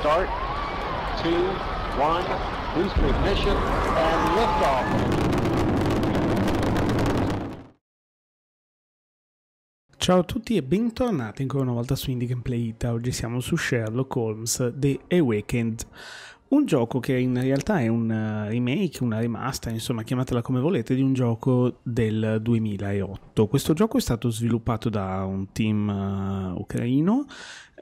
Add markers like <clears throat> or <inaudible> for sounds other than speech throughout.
start, two, one, boost ignition, and liftoff. Ciao a tutti e bentornati ancora una volta su Indie Gameplay Ita. Oggi siamo su Sherlock Holmes The Awakened, un gioco che in realtà è un eh, remake, una rimasta, insomma chiamatela come volete, di un gioco del 2008. Questo gioco è stato sviluppato da un team uh, ucraino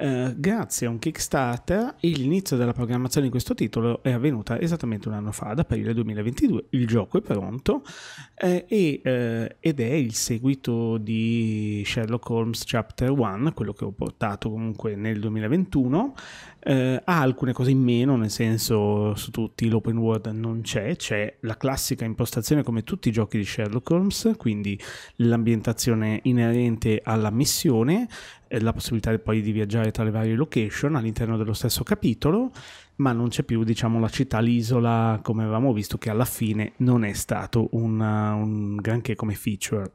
eh, grazie a un Kickstarter l'inizio della programmazione di questo titolo è avvenuta esattamente un anno fa, ad aprile 2022. Il gioco è pronto eh, e, eh, ed è il seguito di Sherlock Holmes Chapter 1, quello che ho portato comunque nel 2021. Eh, ha alcune cose in meno, nel senso su tutti l'open world non c'è, c'è la classica impostazione come tutti i giochi di Sherlock Holmes, quindi l'ambientazione inerente alla missione la possibilità poi di viaggiare tra le varie location all'interno dello stesso capitolo, ma non c'è più diciamo, la città, l'isola, come avevamo visto che alla fine non è stato un, uh, un granché come feature.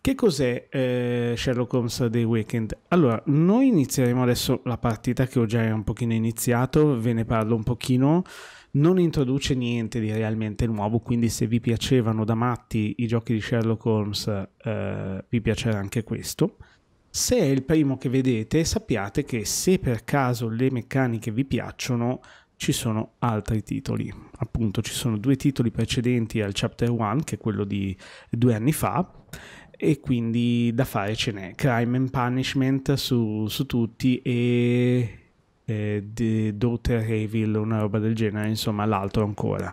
Che cos'è eh, Sherlock Holmes The Weekend? Allora, noi inizieremo adesso la partita che ho già un pochino iniziato, ve ne parlo un pochino non introduce niente di realmente nuovo, quindi se vi piacevano da matti i giochi di Sherlock Holmes eh, vi piacerà anche questo. Se è il primo che vedete, sappiate che se per caso le meccaniche vi piacciono, ci sono altri titoli. Appunto, ci sono due titoli precedenti al Chapter 1, che è quello di due anni fa, e quindi da fare ce n'è. Crime and Punishment su, su tutti e eh, The Daughter Evil, una roba del genere, insomma l'altro ancora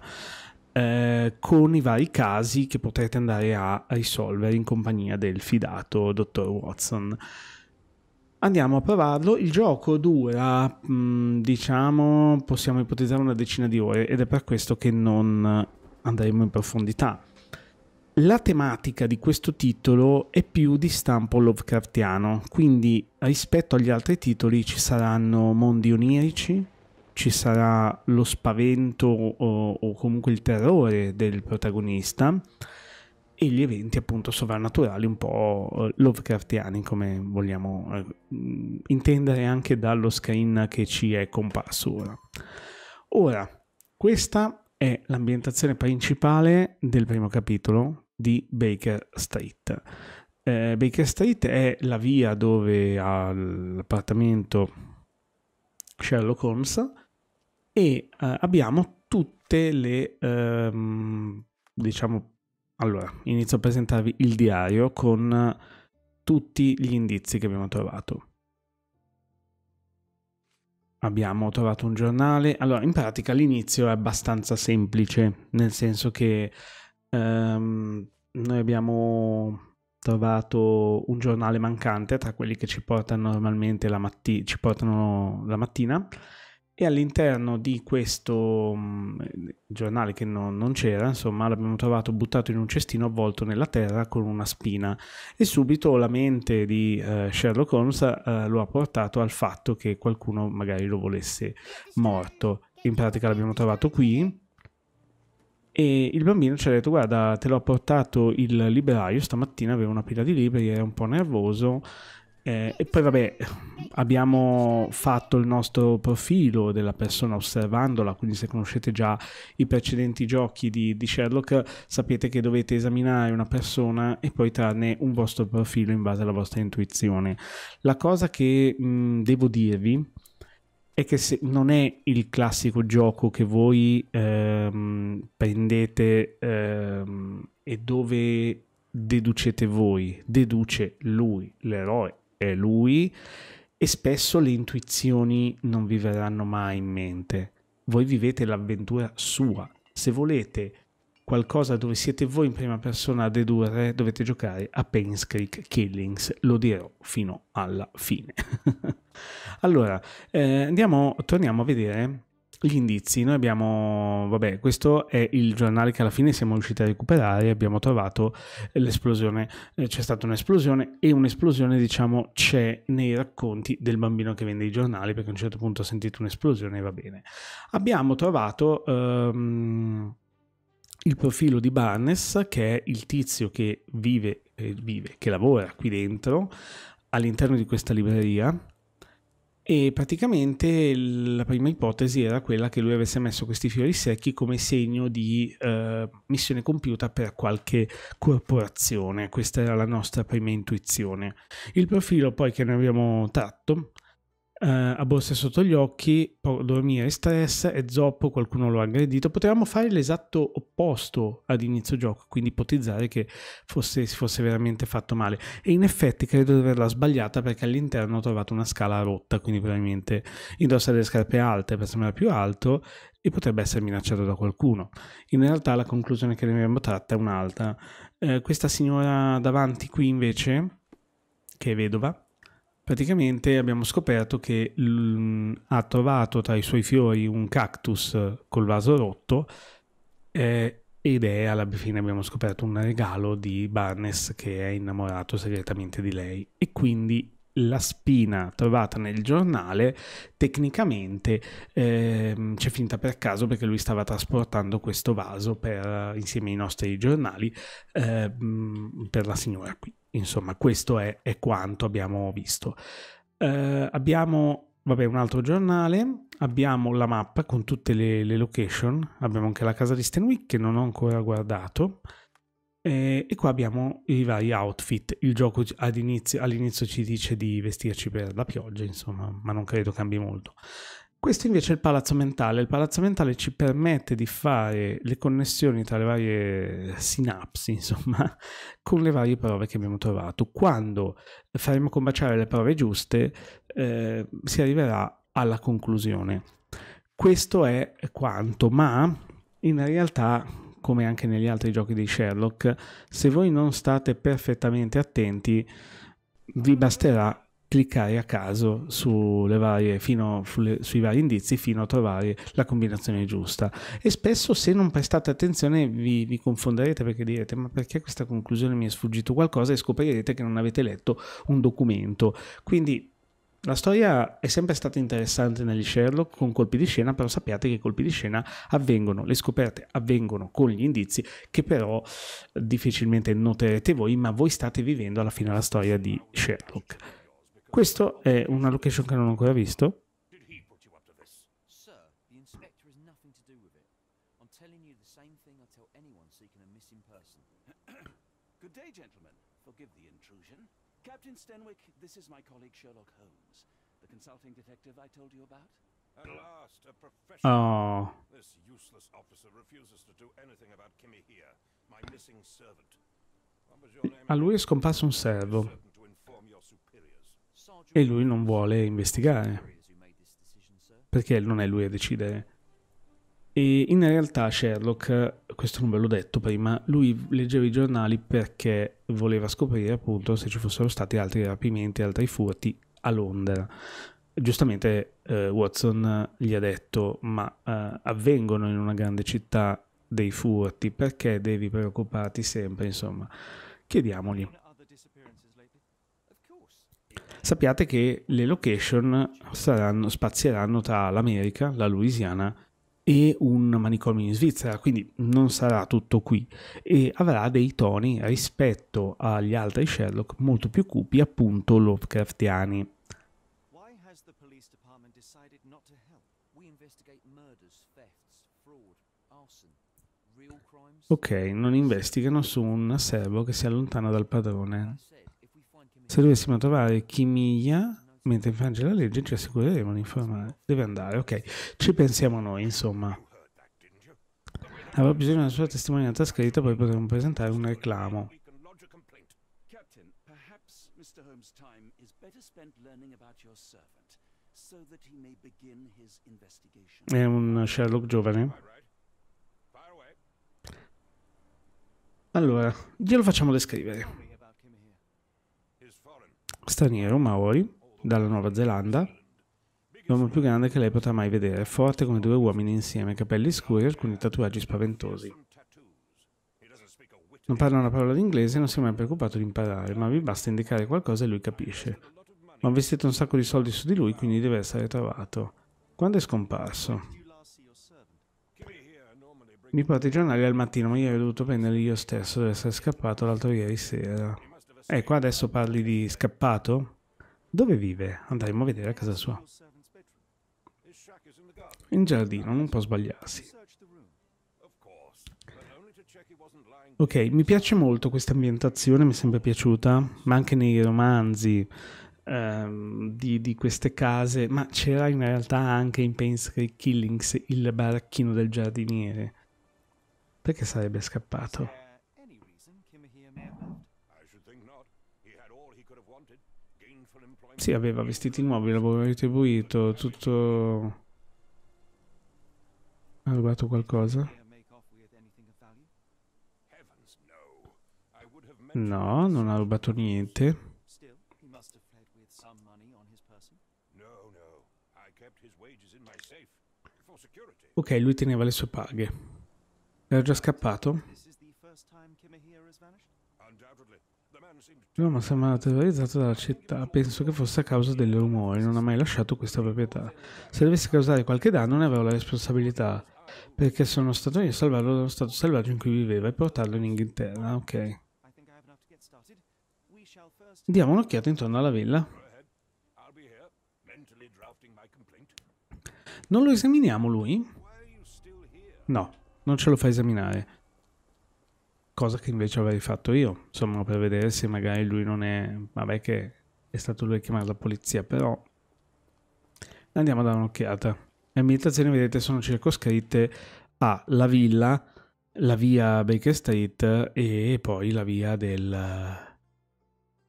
eh, con i vari casi che potrete andare a risolvere in compagnia del fidato dottor Watson. Andiamo a provarlo, il gioco dura, mh, mm, diciamo, possiamo ipotizzare una decina di ore ed è per questo che non andremo in profondità. La tematica di questo titolo è più di stampo Lovecraftiano, quindi rispetto agli altri titoli ci saranno mondi onirici, ci sarà lo spavento o, o comunque il terrore del protagonista e gli eventi appunto sovrannaturali un po' eh, Lovecraftiani come vogliamo eh, mm, intendere anche dallo screen che ci è comparso ora. Ora, questa è l'ambientazione principale del primo capitolo di Baker Street. Eh, Baker Street è la via dove all'appartamento Sherlock Holmes e eh, abbiamo tutte le, ehm, diciamo, allora, inizio a presentarvi il diario con tutti gli indizi che abbiamo trovato. Abbiamo trovato un giornale, allora in pratica l'inizio è abbastanza semplice, nel senso che ehm, noi abbiamo trovato un giornale mancante tra quelli che ci portano normalmente la, matti- ci portano la mattina e all'interno di questo mm, giornale che no, non c'era, insomma, l'abbiamo trovato buttato in un cestino avvolto nella terra con una spina e subito la mente di eh, Sherlock Holmes eh, lo ha portato al fatto che qualcuno magari lo volesse morto. In pratica l'abbiamo trovato qui e il bambino ci ha detto guarda te l'ho portato il libraio stamattina aveva una pila di libri era un po' nervoso eh, e poi vabbè, abbiamo fatto il nostro profilo della persona osservandola, quindi se conoscete già i precedenti giochi di, di Sherlock sapete che dovete esaminare una persona e poi trarne un vostro profilo in base alla vostra intuizione. La cosa che mh, devo dirvi è che se, non è il classico gioco che voi ehm, prendete ehm, e dove deducete voi, deduce lui, l'eroe è lui e spesso le intuizioni non vi verranno mai in mente. Voi vivete l'avventura sua. Se volete qualcosa dove siete voi in prima persona a dedurre, dovete giocare a Pain's Creek Killings. Lo dirò fino alla fine. <laughs> allora, eh, andiamo, torniamo a vedere gli indizi. Noi abbiamo, vabbè, questo è il giornale che alla fine siamo riusciti a recuperare, abbiamo trovato l'esplosione, eh, c'è stata un'esplosione e un'esplosione diciamo c'è nei racconti del bambino che vende i giornali perché a un certo punto ha sentito un'esplosione e va bene. Abbiamo trovato... Um, il profilo di Barnes, che è il tizio che vive, eh, vive che lavora qui dentro all'interno di questa libreria e praticamente la prima ipotesi era quella che lui avesse messo questi fiori secchi come segno di eh, missione compiuta per qualche corporazione. Questa era la nostra prima intuizione. Il profilo poi che noi abbiamo tratto eh, a borse sotto gli occhi, dormire stress e zoppo, qualcuno lo ha aggredito. Potevamo fare l'esatto opposto ad inizio gioco, quindi ipotizzare che fosse, si fosse veramente fatto male. E in effetti credo di averla sbagliata perché all'interno ho trovato una scala rotta, quindi probabilmente indossa delle scarpe alte per sembrare più alto e potrebbe essere minacciato da qualcuno. In realtà la conclusione che ne abbiamo tratta è un'altra. Eh, questa signora davanti qui invece, che è vedova, praticamente abbiamo scoperto che l- ha trovato tra i suoi fiori un cactus col vaso rotto eh, ed è alla fine abbiamo scoperto un regalo di Barnes che è innamorato segretamente di lei e quindi la spina trovata nel giornale tecnicamente ehm, c'è finta per caso perché lui stava trasportando questo vaso per, insieme ai nostri giornali ehm, per la signora qui Insomma, questo è, è quanto abbiamo visto. Eh, abbiamo vabbè, un altro giornale, abbiamo la mappa con tutte le, le location, abbiamo anche la casa di Stenwick che non ho ancora guardato. e qua abbiamo i vari outfit. Il gioco all'inizio, all ci dice di vestirci per la pioggia, insomma, ma non credo cambi molto. Questo invece è il palazzo mentale. Il palazzo mentale ci permette di fare le connessioni tra le varie sinapsi, insomma, <laughs> con le varie prove che abbiamo trovato. Quando faremo combaciare le prove giuste, eh, si arriverà alla conclusione. Questo è quanto, ma in realtà come anche negli altri giochi di Sherlock, se voi non state perfettamente attenti, vi basterà cliccare a caso varie, fino, sui vari indizi fino a trovare la combinazione giusta. E spesso se non prestate attenzione vi, vi confonderete perché direte ma perché questa conclusione mi è sfuggito qualcosa e scoprirete che non avete letto un documento. Quindi la storia è sempre stata interessante negli Sherlock con colpi di scena, però sappiate che i colpi di scena avvengono, le scoperte avvengono con gli indizi che però difficilmente noterete voi, ma voi state vivendo alla fine la storia di Sherlock. Questo è una location che non ho ancora visto. <clears throat> Good day, gentlemen. Forgive the intrusion. Captain Stenwick, this is my colleague Sherlock Holmes, the consulting detective I told you about. At last, a professional. Oh. This useless officer refuses to do anything about Kimmy here, my missing servant. A lui è scomparso un servo e lui non vuole investigare perché non è lui a decidere. E in realtà Sherlock, questo non ve l'ho detto prima, lui leggeva i giornali perché voleva scoprire appunto se ci fossero stati altri rapimenti, altri furti a Londra. Giustamente eh, Watson gli ha detto ma eh, avvengono in una grande città dei furti, perché devi preoccuparti sempre, insomma, chiediamogli sappiate che le location saranno, spazieranno tra l'America, la Louisiana e un manicomio in Svizzera, quindi non sarà tutto qui e avrà dei toni rispetto agli altri Sherlock molto più cupi, appunto Lovecraftiani. Ok, non investigano su un servo che si allontana dal padrone. Se dovessimo trovare Chimiglia mentre infrange la legge, ci assicureremo di informare. Deve andare, ok. Ci pensiamo noi, insomma. Avrò bisogno della sua testimonianza scritta, poi potremo presentare un reclamo. È un Sherlock giovane. Allora, glielo facciamo descrivere straniero, Maori, dalla Nuova Zelanda, l'uomo più grande che lei potrà mai vedere, forte come due uomini insieme, capelli scuri e alcuni tatuaggi spaventosi. Non parla una parola d'inglese e non si è mai preoccupato di imparare, ma vi basta indicare qualcosa e lui capisce. Ma investite un sacco di soldi su di lui, quindi deve essere trovato. Quando è scomparso? Mi porta i giornali al mattino, ma ieri ho dovuto prenderli io stesso, deve essere scappato l'altro ieri sera. E eh, qua adesso parli di scappato? Dove vive? Andremo a vedere a casa sua. In giardino, non può sbagliarsi. Ok, mi piace molto questa ambientazione, mi è sempre piaciuta, ma anche nei romanzi ehm, di, di, queste case, ma c'era in realtà anche in Pensary Killings il baracchino del giardiniere. Perché sarebbe scappato? Sì, aveva vestiti nuovi, l'avevo retribuito, tutto... Ha rubato qualcosa? No, non ha rubato niente. Ok, lui teneva le sue paghe. Era già scappato? L'uomo sembra terrorizzato dalla città. Penso che fosse a causa dei rumori. Non ha mai lasciato questa proprietà. Se dovesse causare qualche danno, ne avevo la responsabilità. Perché sono stato io a salvarlo dallo stato selvaggio in cui viveva e portarlo in Inghilterra. Ok. Diamo un'occhiata intorno alla villa. Non lo esaminiamo lui? No, non ce lo fa esaminare cosa che invece avrei fatto io, insomma, per vedere se magari lui non è, vabbè che è stato lui a chiamare la polizia, però andiamo a dare un'occhiata. Le ambientazioni, vedete, sono circoscritte a la villa, la via Baker Street e poi la via del,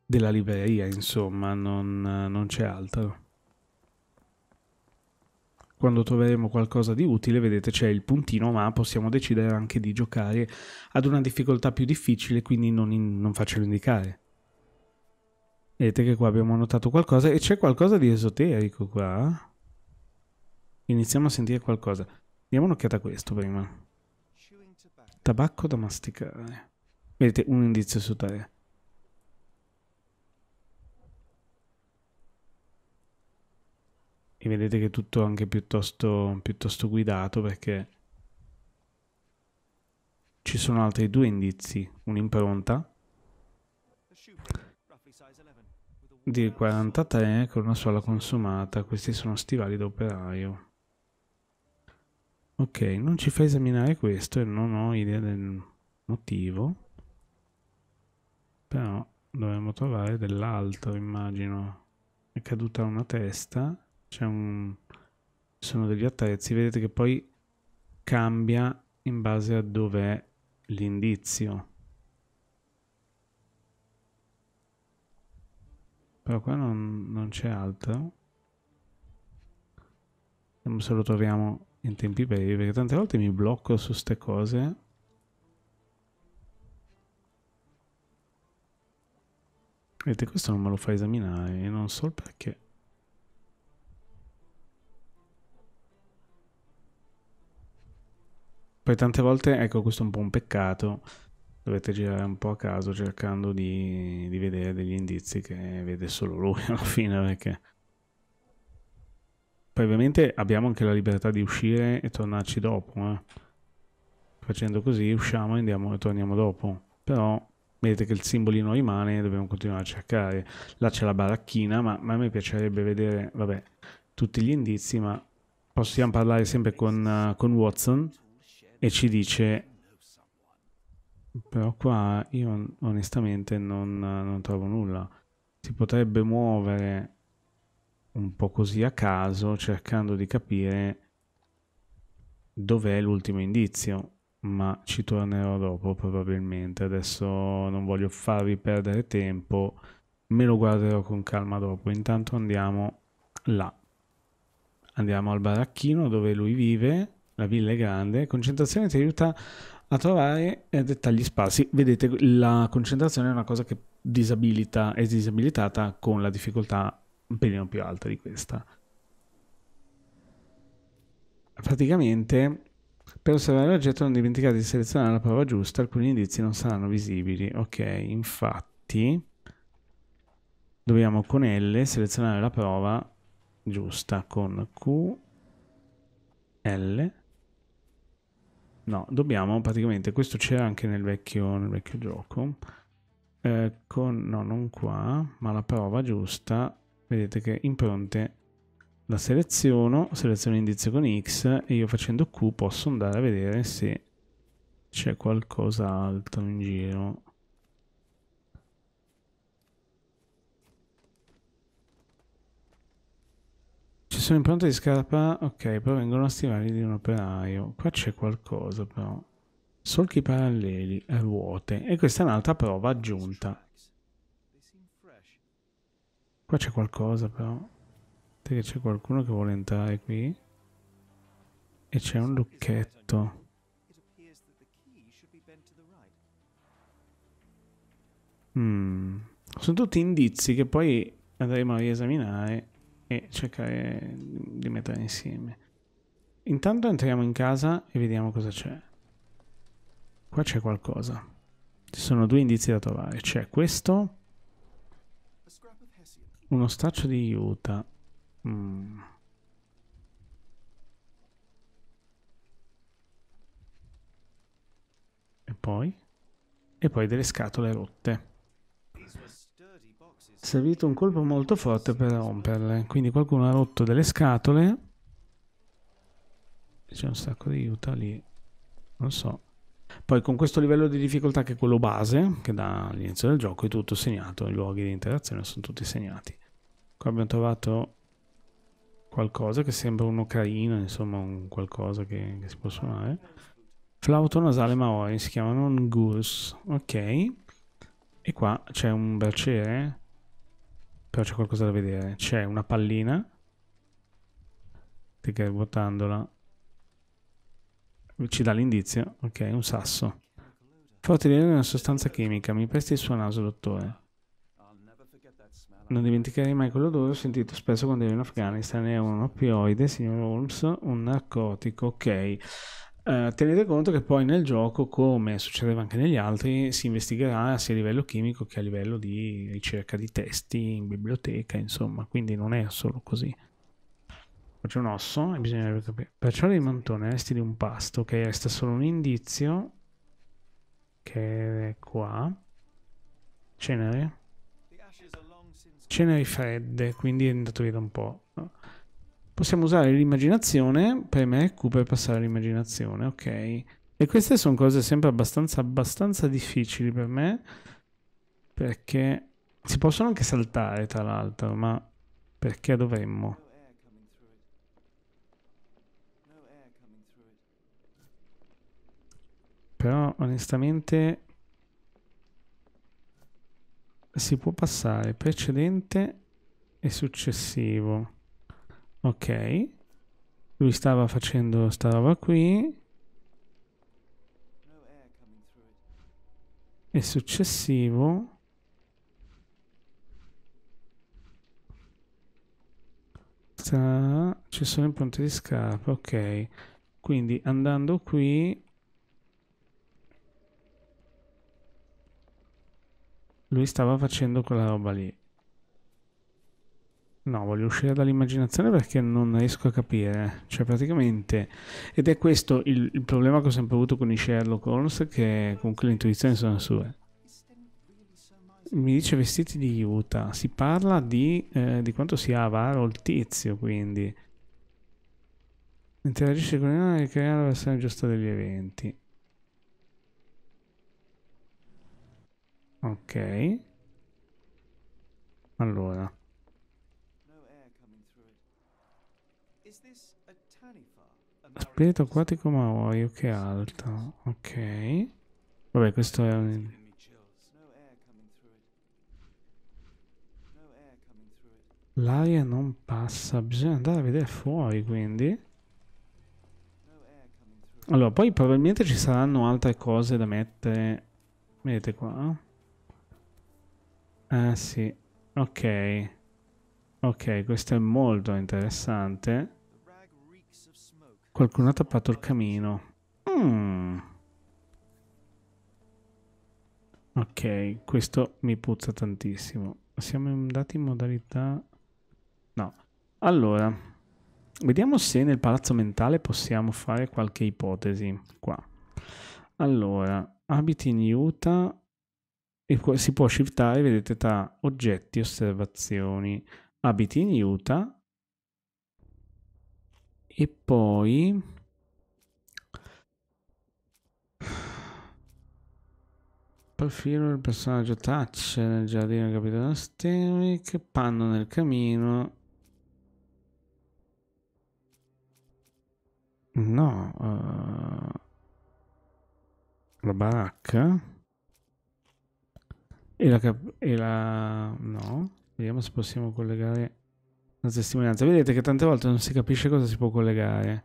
della libreria, insomma, non, non c'è altro quando troveremo qualcosa di utile, vedete c'è il puntino, ma possiamo decidere anche di giocare ad una difficoltà più difficile, quindi non, in, non facelo indicare. Vedete che qua abbiamo notato qualcosa e c'è qualcosa di esoterico qua. Iniziamo a sentire qualcosa. Diamo un'occhiata a questo prima. Tabacco da masticare. Vedete un indizio su tre. e vedete che è tutto anche piuttosto, piuttosto guidato perché ci sono altri due indizi, un'impronta di 43 con una sola consumata, questi sono stivali d'operaio. Ok, non ci fa esaminare questo e non ho idea del motivo, però dovremmo trovare dell'altro immagino, è caduta una testa c'è un... sono degli attrezzi, vedete che poi cambia in base a dove è l'indizio. Però qua non, non c'è altro. Vediamo se lo troviamo in tempi brevi, perché tante volte mi blocco su ste cose. Vedete, questo non me lo fa esaminare, e non so il perché. Poi tante volte, ecco, questo è un po' un peccato, dovete girare un po' a caso cercando di, di vedere degli indizi che vede solo lui <laughs> alla fine, perché... Poi ovviamente abbiamo anche la libertà di uscire e tornarci dopo, eh. Facendo così usciamo e andiamo e torniamo dopo. Però vedete che il simbolino rimane e dobbiamo continuare a cercare. Là c'è la baracchina, ma, ma a me piacerebbe vedere, vabbè, tutti gli indizi, ma possiamo parlare sempre con, uh, con Watson e ci dice però qua io onestamente non, non trovo nulla si potrebbe muovere un po' così a caso cercando di capire dov'è l'ultimo indizio ma ci tornerò dopo probabilmente adesso non voglio farvi perdere tempo me lo guarderò con calma dopo intanto andiamo là andiamo al baracchino dove lui vive la villa è grande, concentrazione ti aiuta a trovare eh, dettagli sparsi. Vedete, la concentrazione è una cosa che disabilita, è disabilitata con la difficoltà un pelino più alta di questa. Praticamente, per osservare l'oggetto non dimenticate di selezionare la prova giusta, alcuni indizi non saranno visibili. Ok, infatti dobbiamo con L selezionare la prova giusta con Q, L, No, dobbiamo praticamente, questo c'era anche nel vecchio, nel vecchio gioco, eh, con, no, non qua, ma la prova giusta, vedete che impronte la seleziono, seleziono indizio con X e io facendo Q posso andare a vedere se c'è qualcos'altro in giro. sono impronte di scarpa. Ok, provengono a stivali di un operaio. Qua c'è qualcosa però. Solchi paralleli, eh, ruote. E questa è un'altra prova aggiunta. Qua c'è qualcosa però. Vedete che c'è qualcuno che vuole entrare qui. E c'è un lucchetto. Mm. Sono tutti indizi che poi andremo a riesaminare e cercare di mettere insieme. Intanto entriamo in casa e vediamo cosa c'è. Qua c'è qualcosa. Ci sono due indizi da trovare. C'è questo. Uno straccio di Utah. Mm. E poi? E poi delle scatole rotte servito un colpo molto forte per romperle. Quindi qualcuno ha rotto delle scatole. C'è un sacco di aiuta lì. Non so. Poi con questo livello di difficoltà che è quello base, che dà all'inizio del gioco, è tutto segnato. I luoghi di interazione sono tutti segnati. Qua abbiamo trovato qualcosa che sembra un'ocarina, insomma un qualcosa che, che si può suonare. Flauto nasale maori, si chiamano Ngus. Ok. E qua c'è un berciere però c'è qualcosa da vedere. C'è una pallina. Perché buttandola ci dà l'indizio. Ok, un sasso. Forte di una sostanza chimica. Mi presti il suo naso, dottore. Non dimenticherai mai quell'odore ho sentito spesso quando ero in Afghanistan. È un opioide, signor Holmes, un narcotico. Ok. Eh, tenete conto che poi nel gioco, come succedeva anche negli altri, si investigherà sia a livello chimico che a livello di ricerca di testi in biblioteca, insomma, quindi non è solo così. C'è un osso e bisognerebbe capire. Perciò il montone resti di un pasto, che resta solo un indizio, che è qua. Cenere. Ceneri fredde, quindi è andato via da un po'. Possiamo usare l'immaginazione, preme Q per passare all'immaginazione, ok. E queste sono cose sempre abbastanza, abbastanza difficili per me, perché si possono anche saltare tra l'altro, ma perché dovremmo? Però onestamente si può passare precedente e successivo. Ok. Lui stava facendo sta roba qui. E successivo... sta... Ci sono impronte di scarpa, ok. Quindi andando qui... Lui stava facendo quella roba lì. No, voglio uscire dall'immaginazione perché non riesco a capire. Cioè, praticamente. Ed è questo il, il problema che ho sempre avuto con i Sherlock Holmes, che comunque le intuizioni sono sue. Mi dice vestiti di Utah. Si parla di, eh, di quanto sia avaro il tizio, quindi. Interagisce con noi e crea la versione giusta degli eventi. Ok. Allora. Pianeta acquatico Maui, che altro? Ok. Vabbè, questo è un... L'aria non passa, bisogna andare a vedere fuori quindi. Allora, poi probabilmente ci saranno altre cose da mettere. Vedete qua? Ah sì, ok. Ok, questo è molto interessante. Qualcuno ha tappato il camino. Mm. Ok, questo mi puzza tantissimo. Siamo andati in modalità... No. Allora, vediamo se nel palazzo mentale possiamo fare qualche ipotesi qua. Allora, abiti in Utah e si può shiftare, vedete, tra oggetti, osservazioni. Abiti in Utah e poi... Poi firmo il personaggio touch nel giardino del capitano Stemic, panno nel camino. No, uh, la baracca e la, e la... no, vediamo se possiamo collegare una testimonianza. Vedete che tante volte non si capisce cosa si può collegare.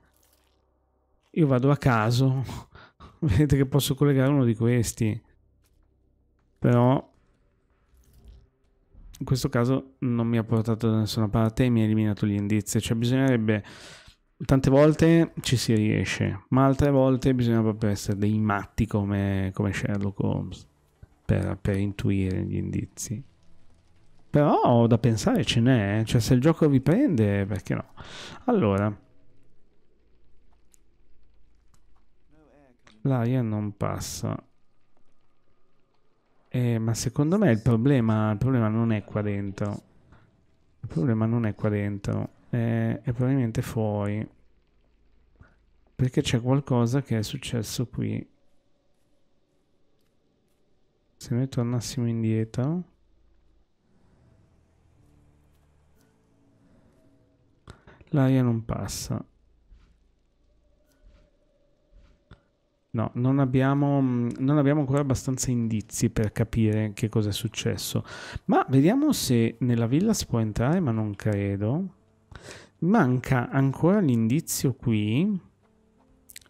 Io vado a caso, <laughs> vedete che posso collegare uno di questi. Però in questo caso non mi ha portato da nessuna parte e mi ha eliminato gli indizi. Cioè bisognerebbe... Tante volte ci si riesce, ma altre volte bisogna proprio essere dei matti come, come Sherlock Holmes per, per intuire gli indizi. Però da pensare ce n'è, eh. cioè se il gioco vi prende, perché no? Allora. L'aria non passa. Eh, ma secondo me il problema, il problema non è qua dentro. Il problema non è qua dentro, è, è probabilmente fuori. Perché c'è qualcosa che è successo qui. Se noi tornassimo indietro... L'aria non passa. No, non abbiamo, mm, non abbiamo, ancora abbastanza indizi per capire che cosa è successo. Ma vediamo se nella villa si può entrare, ma non credo. Manca ancora l'indizio qui.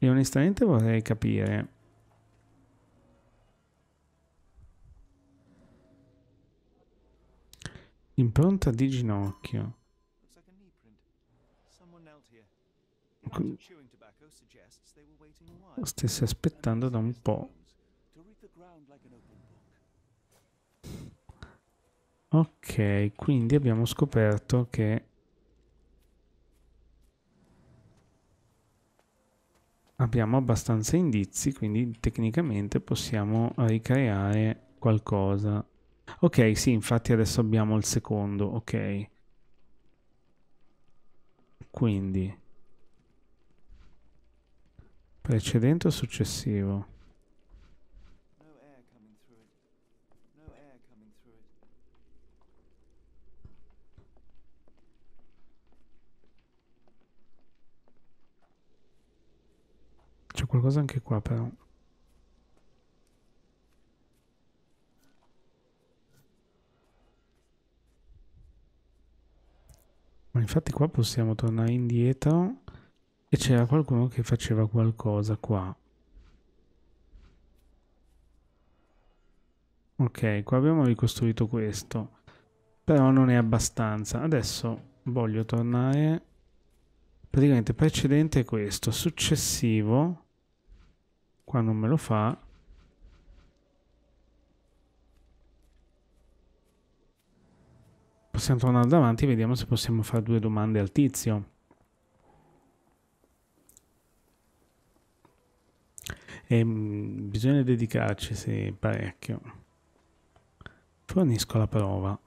E onestamente vorrei capire. Impronta di ginocchio. Ecco. stesse aspettando da un po'. Ok, quindi abbiamo scoperto che abbiamo abbastanza indizi, quindi tecnicamente possiamo ricreare qualcosa. Ok, sì, infatti adesso abbiamo il secondo, ok. Quindi... Precedente o successivo? C'è qualcosa anche qua però. Ma infatti qua possiamo tornare indietro e c'era qualcuno che faceva qualcosa qua. Ok, qua abbiamo ricostruito questo. Però non è abbastanza. Adesso voglio tornare... Praticamente precedente è questo. Successivo... Qua non me lo fa. Possiamo tornare davanti e vediamo se possiamo fare due domande al tizio. e mm, bisogna dedicarci sì, parecchio. Fornisco la prova.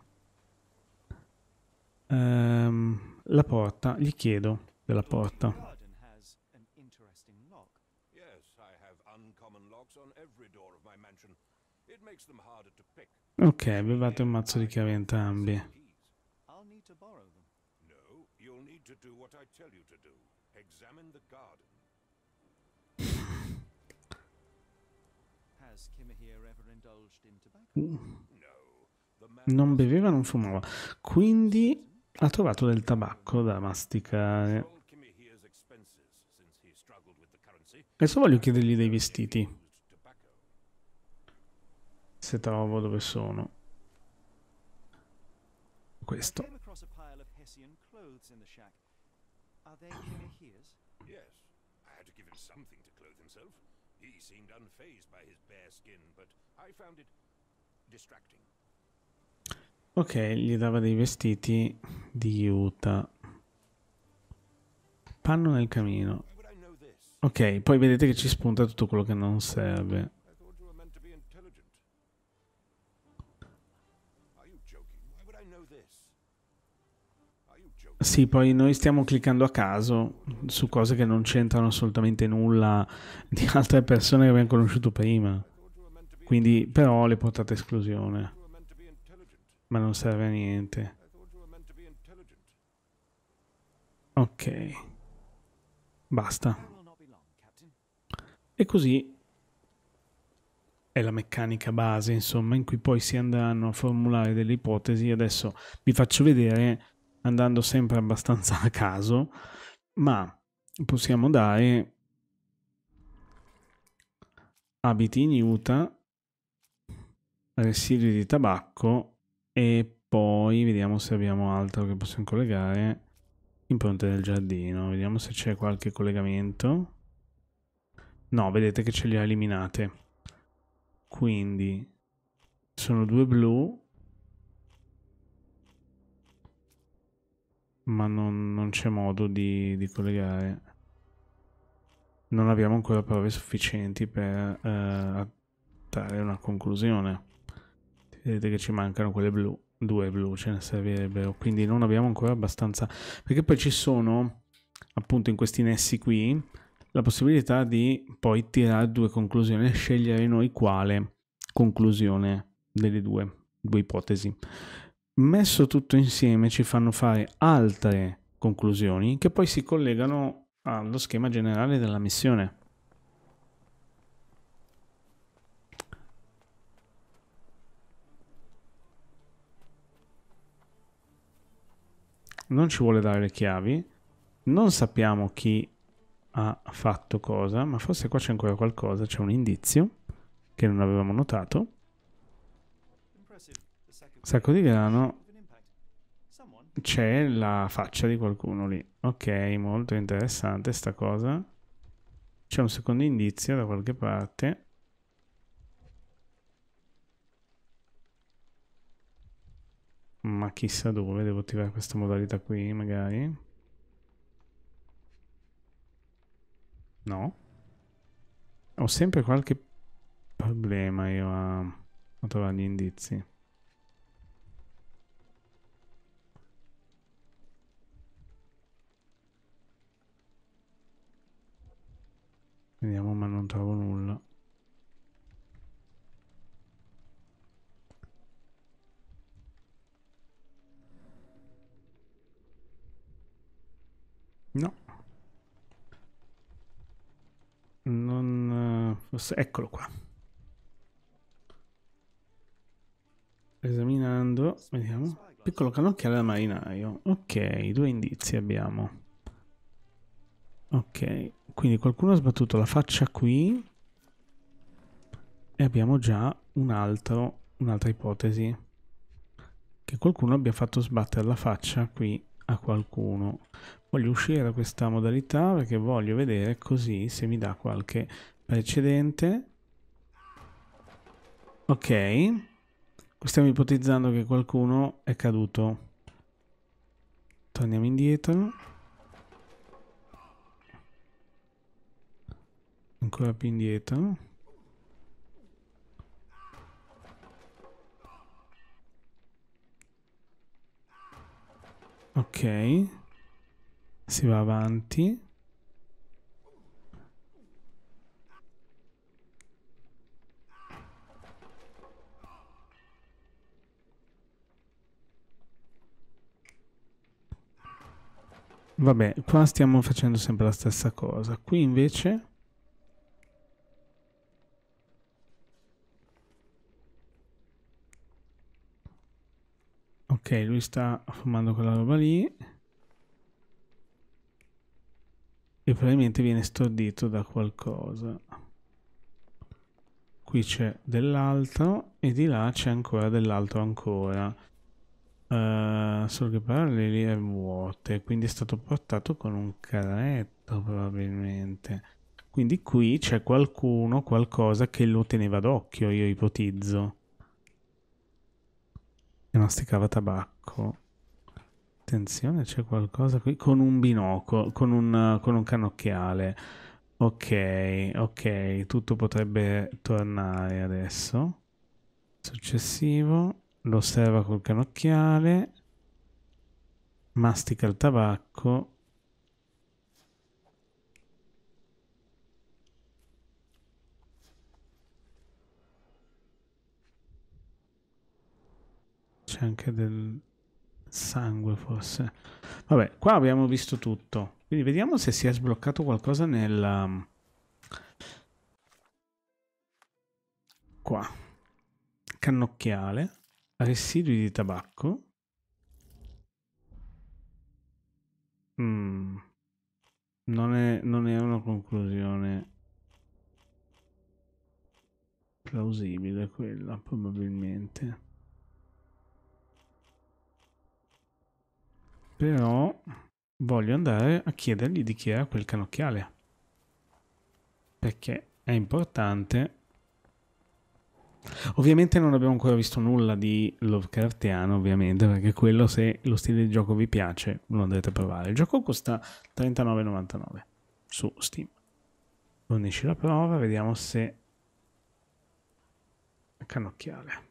Ehm, la porta, gli chiedo della porta. Ok, avevate un mazzo di chiavi entrambi. No, you'll need to do what I tell you to do. Examine the garden. Non beveva, non fumava. Quindi ha trovato del tabacco da masticare. Adesso voglio chiedergli dei vestiti. Se trovo dove sono. Questo. seemed unfazed by his bare skin, but I found it distracting. Ok, gli dava dei vestiti di Utah. Panno nel camino. Ok, poi vedete che ci spunta tutto quello che non serve. Are you joking? Why would I know this? Sì, poi noi stiamo cliccando a caso su cose che non c'entrano assolutamente nulla <laughs> di altre persone che abbiamo conosciuto prima. Quindi, però, le portate esclusione. Ma non serve a niente. Ok. Basta. E così è la meccanica base, insomma, in cui poi si andranno a formulare delle ipotesi. Adesso vi faccio vedere andando sempre abbastanza a caso, ma possiamo dare abiti in Utah, residui di tabacco e poi vediamo se abbiamo altro che possiamo collegare. Impronte del giardino, vediamo se c'è qualche collegamento. No, vedete che ce li ha eliminate. Quindi sono due blu ma non, non c'è modo di, di, collegare. Non abbiamo ancora prove sufficienti per eh, dare una conclusione. Vedete che ci mancano quelle blu, due blu ce ne servirebbero, quindi non abbiamo ancora abbastanza. Perché poi ci sono, appunto in questi nessi qui, la possibilità di poi tirare due conclusioni e scegliere noi quale conclusione delle due, due ipotesi messo tutto insieme ci fanno fare altre conclusioni che poi si collegano allo schema generale della missione. Non ci vuole dare le chiavi, non sappiamo chi ha fatto cosa, ma forse qua c'è ancora qualcosa, c'è un indizio che non avevamo notato. Sacco di grano. C'è la faccia di qualcuno lì. Ok, molto interessante sta cosa. C'è un secondo indizio da qualche parte. Ma chissà dove, devo attivare questa modalità qui magari. No. Ho sempre qualche problema io a, a trovare gli indizi. Vediamo ma non trovo nulla. No. Non... Forse... Eccolo qua. Esaminando, vediamo. Piccolo cannocchiale da marinaio. Ok, due indizi abbiamo. Ok. Quindi qualcuno ha sbattuto la faccia qui e abbiamo già un'altra ipotesi. Che qualcuno abbia fatto sbattere la faccia qui a qualcuno. Voglio uscire da questa modalità perché voglio vedere così se mi dà qualche precedente. Ok. Stiamo ipotizzando che qualcuno è caduto. Torniamo indietro. ancora più indietro ok si va avanti Vabbè, qua stiamo facendo sempre la stessa cosa. Qui invece Ok, lui sta fumando quella roba lì. E probabilmente viene stordito da qualcosa. Qui c'è dell'altro e di là c'è ancora dell'altro ancora. Uh, solo che paralleli è vuote, quindi è stato portato con un carretto probabilmente. Quindi qui c'è qualcuno, qualcosa che lo teneva d'occhio, io ipotizzo che masticava tabacco. Attenzione, c'è qualcosa qui con un binocolo, con un, con un cannocchiale. Ok, ok, tutto potrebbe tornare adesso. Successivo, lo osserva col cannocchiale, mastica il tabacco c'è anche del sangue forse. Vabbè, qua abbiamo visto tutto. Quindi vediamo se si è sbloccato qualcosa nel... Mm, qua. Cannocchiale. Residui di tabacco. Mm. Non, è, non è una conclusione plausibile quella, probabilmente. Però voglio andare a chiedergli di chi era quel canocchiale. Perché è importante. Ovviamente non abbiamo ancora visto nulla di Lovecraftiano, ovviamente, perché quello se lo stile di gioco vi piace lo andrete a provare. Il gioco costa 39,99 su Steam. Fornisci la prova, vediamo se... Canocchiale.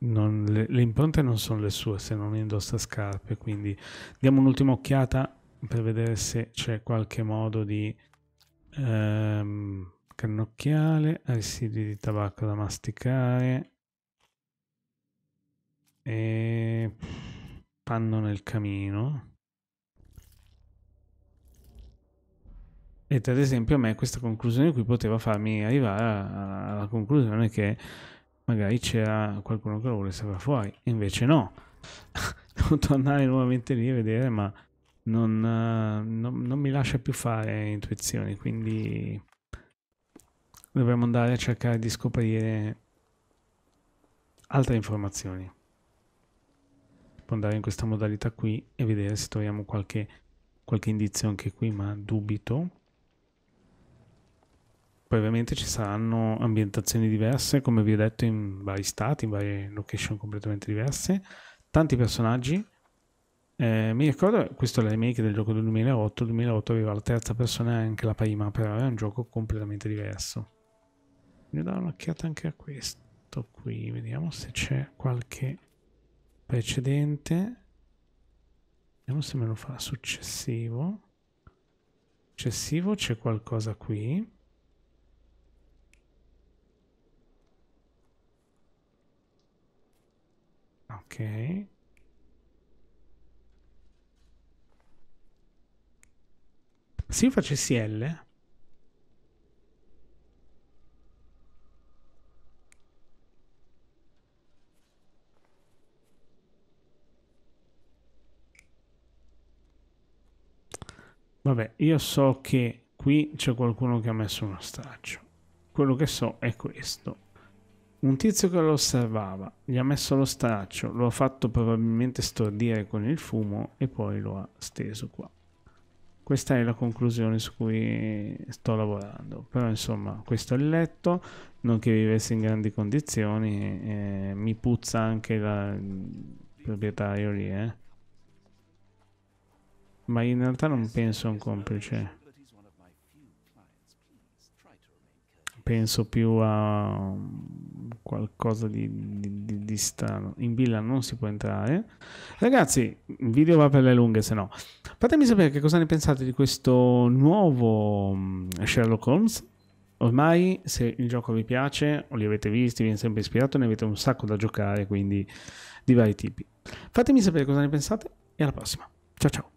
non, le, le, impronte non sono le sue se non indossa scarpe, quindi diamo un'ultima occhiata per vedere se c'è qualche modo di ehm, cannocchiale, residui di tabacco da masticare e panno nel camino. Ed ad esempio a me questa conclusione qui poteva farmi arrivare alla conclusione che magari c'era ah, qualcuno che lo volesse far fuori, invece no. Devo <laughs> tornare nuovamente lì a vedere, ma non, eh, non, non mi lascia più fare intuizioni, quindi dovremmo andare a cercare di scoprire altre informazioni. Può andare in questa modalità qui e vedere se troviamo qualche, qualche indizio anche qui, ma dubito. Poi ovviamente ci saranno ambientazioni diverse, come vi ho detto, in vari stati, in varie location completamente diverse, tanti personaggi. Eh, mi ricordo, questo è la remake del gioco del 2008, il 2008 aveva la terza persona e anche la prima, però è un gioco completamente diverso. Voglio dare un'occhiata anche a questo qui, vediamo se c'è qualche precedente. Vediamo se me lo fa successivo. Successivo c'è qualcosa qui. Ok. Se io facessi L... Vabbè, io so che qui c'è qualcuno che ha messo uno straccio. Quello che so è questo. Un tizio che lo osservava gli ha messo lo straccio, lo ha fatto probabilmente stordire con il fumo e poi lo ha steso qua. Questa è la conclusione su cui sto lavorando. Però insomma, questo è il letto, non che vivesse in grandi condizioni, eh, mi puzza anche la, il proprietario lì, eh. Ma in realtà non penso a un complice. penso più a um, qualcosa di, di, di, di, strano. In villa non si può entrare. Ragazzi, il video va per le lunghe, se no. Fatemi sapere che cosa ne pensate di questo nuovo um, Sherlock Holmes. Ormai, se il gioco vi piace, o li avete visti, vi è sempre ispirato, ne avete un sacco da giocare, quindi di vari tipi. Fatemi sapere cosa ne pensate e alla prossima. Ciao ciao.